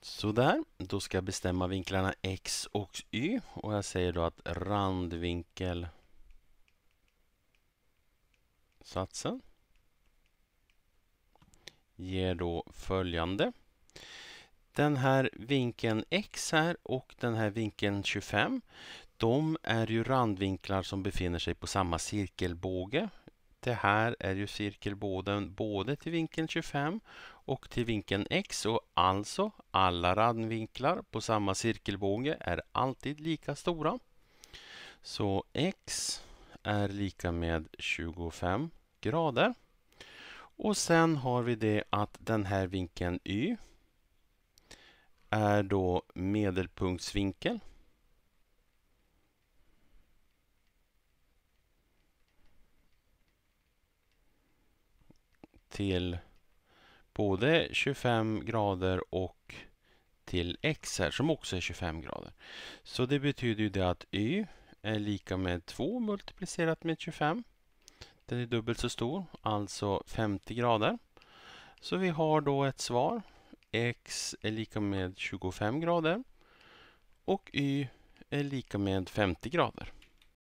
Sådär, då ska jag bestämma vinklarna x och y och jag säger då att randvinkel satsen ger då följande. Den här vinkeln x här och den här vinkeln 25 de är ju randvinklar som befinner sig på samma cirkelbåge det här är ju cirkelbåden både till vinkeln 25 och till vinkeln x och alltså alla randvinklar på samma cirkelbåge är alltid lika stora. Så x är lika med 25 grader. Och sen har vi det att den här vinkeln y är då medelpunktsvinkel till både 25 grader och till x här som också är 25 grader. Så det betyder ju det att y är lika med 2 multiplicerat med 25. Den är dubbelt så stor, alltså 50 grader. Så vi har då ett svar. x är lika med 25 grader och y är lika med 50 grader.